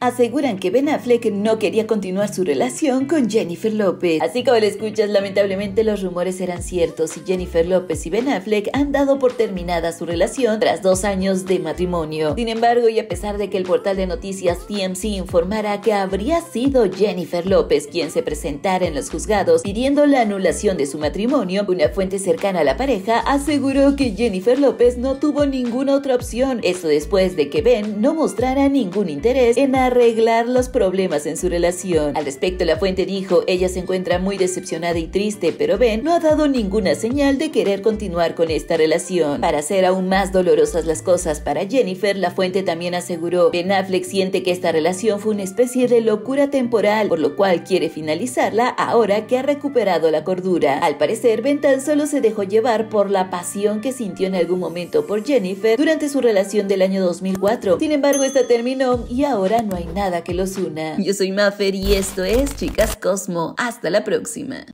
aseguran que Ben Affleck no quería continuar su relación con Jennifer López. Así como le escuchas, lamentablemente los rumores eran ciertos y Jennifer López y Ben Affleck han dado por terminada su relación tras dos años de matrimonio. Sin embargo, y a pesar de que el portal de noticias TMC informara que habría sido Jennifer López quien se presentara en los juzgados pidiendo la anulación de su matrimonio, una fuente cercana a la pareja aseguró que Jennifer López no tuvo ninguna otra opción, eso después de que Ben no mostrara ningún interés en arreglar los problemas en su relación. Al respecto, la fuente dijo, ella se encuentra muy decepcionada y triste, pero Ben no ha dado ninguna señal de querer continuar con esta relación. Para hacer aún más dolorosas las cosas para Jennifer, la fuente también aseguró, Ben Affleck siente que esta relación fue una especie de locura temporal, por lo cual quiere finalizarla ahora que ha recuperado la cordura. Al parecer, Ben tan solo se dejó llevar por la pasión que sintió en algún momento por Jennifer durante su relación del año 2004. Sin embargo, esta terminó y ahora no ha nada que los una. Yo soy Maffer y esto es Chicas Cosmo. Hasta la próxima.